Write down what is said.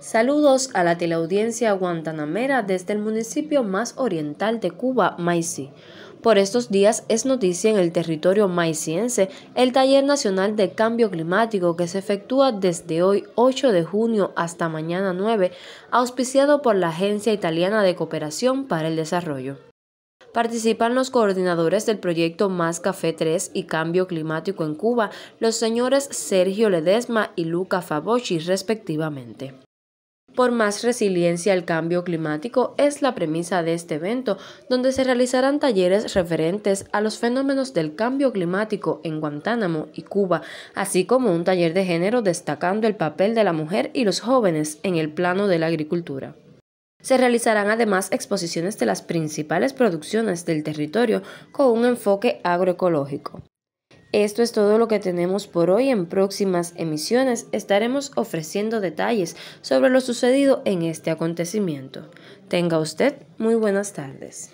Saludos a la teleaudiencia guantanamera desde el municipio más oriental de Cuba, Maici. Por estos días es noticia en el territorio maiciense el Taller Nacional de Cambio Climático que se efectúa desde hoy 8 de junio hasta mañana 9, auspiciado por la Agencia Italiana de Cooperación para el Desarrollo. Participan los coordinadores del proyecto Más Café 3 y Cambio Climático en Cuba, los señores Sergio Ledesma y Luca Fabocci respectivamente por más resiliencia al cambio climático es la premisa de este evento, donde se realizarán talleres referentes a los fenómenos del cambio climático en Guantánamo y Cuba, así como un taller de género destacando el papel de la mujer y los jóvenes en el plano de la agricultura. Se realizarán además exposiciones de las principales producciones del territorio con un enfoque agroecológico. Esto es todo lo que tenemos por hoy. En próximas emisiones estaremos ofreciendo detalles sobre lo sucedido en este acontecimiento. Tenga usted muy buenas tardes.